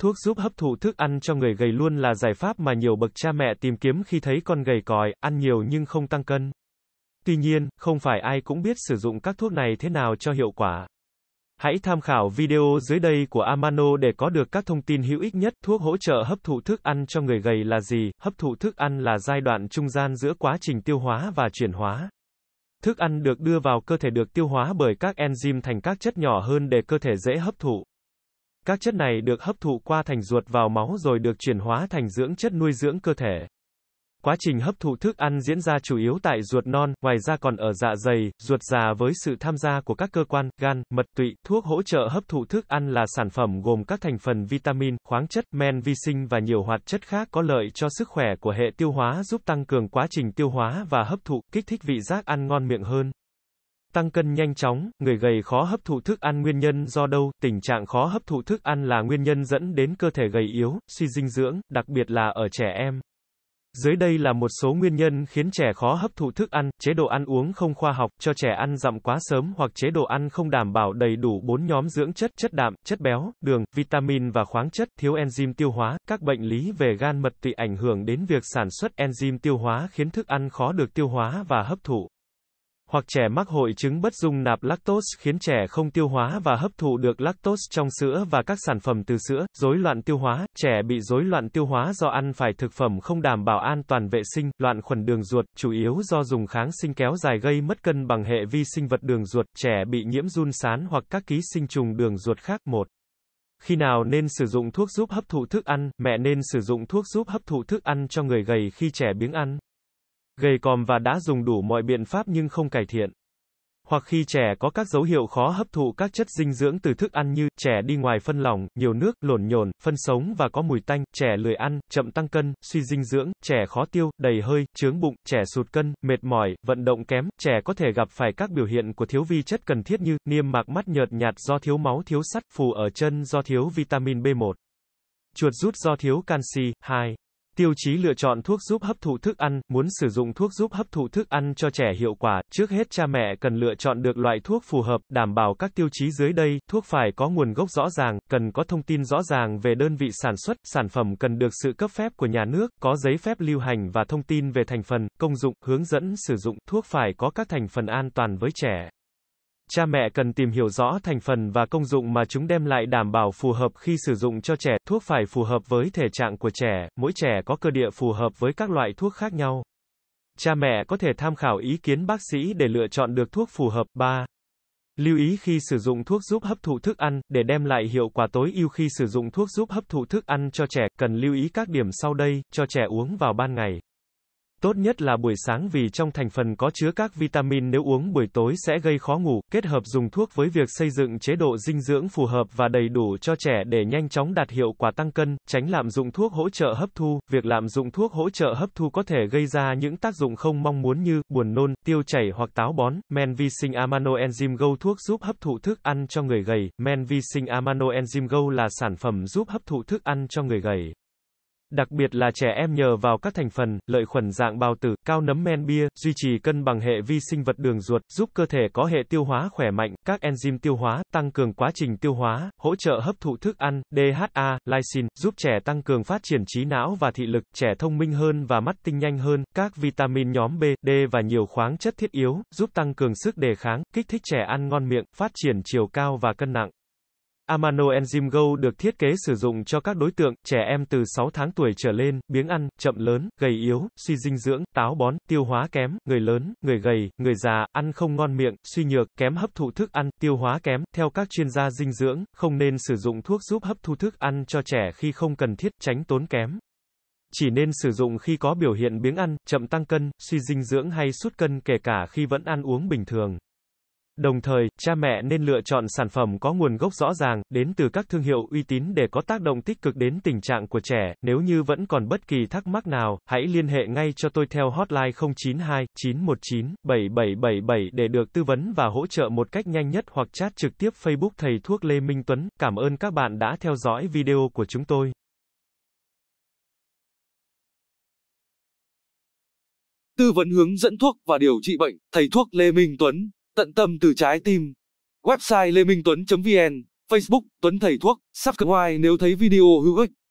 Thuốc giúp hấp thụ thức ăn cho người gầy luôn là giải pháp mà nhiều bậc cha mẹ tìm kiếm khi thấy con gầy còi, ăn nhiều nhưng không tăng cân. Tuy nhiên, không phải ai cũng biết sử dụng các thuốc này thế nào cho hiệu quả. Hãy tham khảo video dưới đây của Amano để có được các thông tin hữu ích nhất. Thuốc hỗ trợ hấp thụ thức ăn cho người gầy là gì? Hấp thụ thức ăn là giai đoạn trung gian giữa quá trình tiêu hóa và chuyển hóa. Thức ăn được đưa vào cơ thể được tiêu hóa bởi các enzyme thành các chất nhỏ hơn để cơ thể dễ hấp thụ. Các chất này được hấp thụ qua thành ruột vào máu rồi được chuyển hóa thành dưỡng chất nuôi dưỡng cơ thể. Quá trình hấp thụ thức ăn diễn ra chủ yếu tại ruột non, ngoài ra còn ở dạ dày, ruột già với sự tham gia của các cơ quan, gan, mật tụy, thuốc hỗ trợ hấp thụ thức ăn là sản phẩm gồm các thành phần vitamin, khoáng chất, men vi sinh và nhiều hoạt chất khác có lợi cho sức khỏe của hệ tiêu hóa giúp tăng cường quá trình tiêu hóa và hấp thụ, kích thích vị giác ăn ngon miệng hơn tăng cân nhanh chóng, người gầy khó hấp thụ thức ăn nguyên nhân do đâu, tình trạng khó hấp thụ thức ăn là nguyên nhân dẫn đến cơ thể gầy yếu, suy dinh dưỡng, đặc biệt là ở trẻ em. Dưới đây là một số nguyên nhân khiến trẻ khó hấp thụ thức ăn, chế độ ăn uống không khoa học, cho trẻ ăn dặm quá sớm hoặc chế độ ăn không đảm bảo đầy đủ bốn nhóm dưỡng chất, chất đạm, chất béo, đường, vitamin và khoáng chất, thiếu enzyme tiêu hóa, các bệnh lý về gan mật tụy ảnh hưởng đến việc sản xuất enzyme tiêu hóa khiến thức ăn khó được tiêu hóa và hấp thụ hoặc trẻ mắc hội chứng bất dung nạp lactose khiến trẻ không tiêu hóa và hấp thụ được lactose trong sữa và các sản phẩm từ sữa, rối loạn tiêu hóa, trẻ bị rối loạn tiêu hóa do ăn phải thực phẩm không đảm bảo an toàn vệ sinh, loạn khuẩn đường ruột, chủ yếu do dùng kháng sinh kéo dài gây mất cân bằng hệ vi sinh vật đường ruột, trẻ bị nhiễm run sán hoặc các ký sinh trùng đường ruột khác. một khi nào nên sử dụng thuốc giúp hấp thụ thức ăn, mẹ nên sử dụng thuốc giúp hấp thụ thức ăn cho người gầy khi trẻ biếng ăn gầy còm và đã dùng đủ mọi biện pháp nhưng không cải thiện. Hoặc khi trẻ có các dấu hiệu khó hấp thụ các chất dinh dưỡng từ thức ăn như trẻ đi ngoài phân lỏng, nhiều nước, lổn nhổn, phân sống và có mùi tanh, trẻ lười ăn, chậm tăng cân, suy dinh dưỡng, trẻ khó tiêu, đầy hơi, chướng bụng, trẻ sụt cân, mệt mỏi, vận động kém, trẻ có thể gặp phải các biểu hiện của thiếu vi chất cần thiết như niêm mạc mắt nhợt nhạt do thiếu máu thiếu sắt, phù ở chân do thiếu vitamin B1, chuột rút do thiếu canxi, 2. Tiêu chí lựa chọn thuốc giúp hấp thụ thức ăn, muốn sử dụng thuốc giúp hấp thụ thức ăn cho trẻ hiệu quả, trước hết cha mẹ cần lựa chọn được loại thuốc phù hợp, đảm bảo các tiêu chí dưới đây, thuốc phải có nguồn gốc rõ ràng, cần có thông tin rõ ràng về đơn vị sản xuất, sản phẩm cần được sự cấp phép của nhà nước, có giấy phép lưu hành và thông tin về thành phần, công dụng, hướng dẫn sử dụng, thuốc phải có các thành phần an toàn với trẻ cha mẹ cần tìm hiểu rõ thành phần và công dụng mà chúng đem lại đảm bảo phù hợp khi sử dụng cho trẻ, thuốc phải phù hợp với thể trạng của trẻ, mỗi trẻ có cơ địa phù hợp với các loại thuốc khác nhau. Cha mẹ có thể tham khảo ý kiến bác sĩ để lựa chọn được thuốc phù hợp. 3. Lưu ý khi sử dụng thuốc giúp hấp thụ thức ăn, để đem lại hiệu quả tối ưu khi sử dụng thuốc giúp hấp thụ thức ăn cho trẻ, cần lưu ý các điểm sau đây, cho trẻ uống vào ban ngày. Tốt nhất là buổi sáng vì trong thành phần có chứa các vitamin nếu uống buổi tối sẽ gây khó ngủ, kết hợp dùng thuốc với việc xây dựng chế độ dinh dưỡng phù hợp và đầy đủ cho trẻ để nhanh chóng đạt hiệu quả tăng cân, tránh lạm dụng thuốc hỗ trợ hấp thu. Việc lạm dụng thuốc hỗ trợ hấp thu có thể gây ra những tác dụng không mong muốn như buồn nôn, tiêu chảy hoặc táo bón. Men vi sinh amano enzyme GO thuốc giúp hấp thụ thức ăn cho người gầy. Men vi sinh amano enzyme GO là sản phẩm giúp hấp thụ thức ăn cho người gầy. Đặc biệt là trẻ em nhờ vào các thành phần, lợi khuẩn dạng bào tử, cao nấm men bia, duy trì cân bằng hệ vi sinh vật đường ruột, giúp cơ thể có hệ tiêu hóa khỏe mạnh, các enzyme tiêu hóa, tăng cường quá trình tiêu hóa, hỗ trợ hấp thụ thức ăn, DHA, lysine, giúp trẻ tăng cường phát triển trí não và thị lực, trẻ thông minh hơn và mắt tinh nhanh hơn, các vitamin nhóm B, D và nhiều khoáng chất thiết yếu, giúp tăng cường sức đề kháng, kích thích trẻ ăn ngon miệng, phát triển chiều cao và cân nặng. Amano Enzyme Go được thiết kế sử dụng cho các đối tượng, trẻ em từ 6 tháng tuổi trở lên, biếng ăn, chậm lớn, gầy yếu, suy dinh dưỡng, táo bón, tiêu hóa kém, người lớn, người gầy, người già, ăn không ngon miệng, suy nhược, kém hấp thụ thức ăn, tiêu hóa kém. Theo các chuyên gia dinh dưỡng, không nên sử dụng thuốc giúp hấp thu thức ăn cho trẻ khi không cần thiết, tránh tốn kém chỉ nên sử dụng khi có biểu hiện biếng ăn, chậm tăng cân, suy dinh dưỡng hay sút cân kể cả khi vẫn ăn uống bình thường. Đồng thời, cha mẹ nên lựa chọn sản phẩm có nguồn gốc rõ ràng, đến từ các thương hiệu uy tín để có tác động tích cực đến tình trạng của trẻ. Nếu như vẫn còn bất kỳ thắc mắc nào, hãy liên hệ ngay cho tôi theo hotline 092 919 7777 để được tư vấn và hỗ trợ một cách nhanh nhất hoặc chat trực tiếp Facebook Thầy Thuốc Lê Minh Tuấn. Cảm ơn các bạn đã theo dõi video của chúng tôi. Tư vấn hướng dẫn thuốc và điều trị bệnh, Thầy Thuốc Lê Minh Tuấn tận tâm từ trái tim. Website lê minh tuấn vn, Facebook Tuấn Thầy Thuốc, subscribe nếu thấy video hữu ích.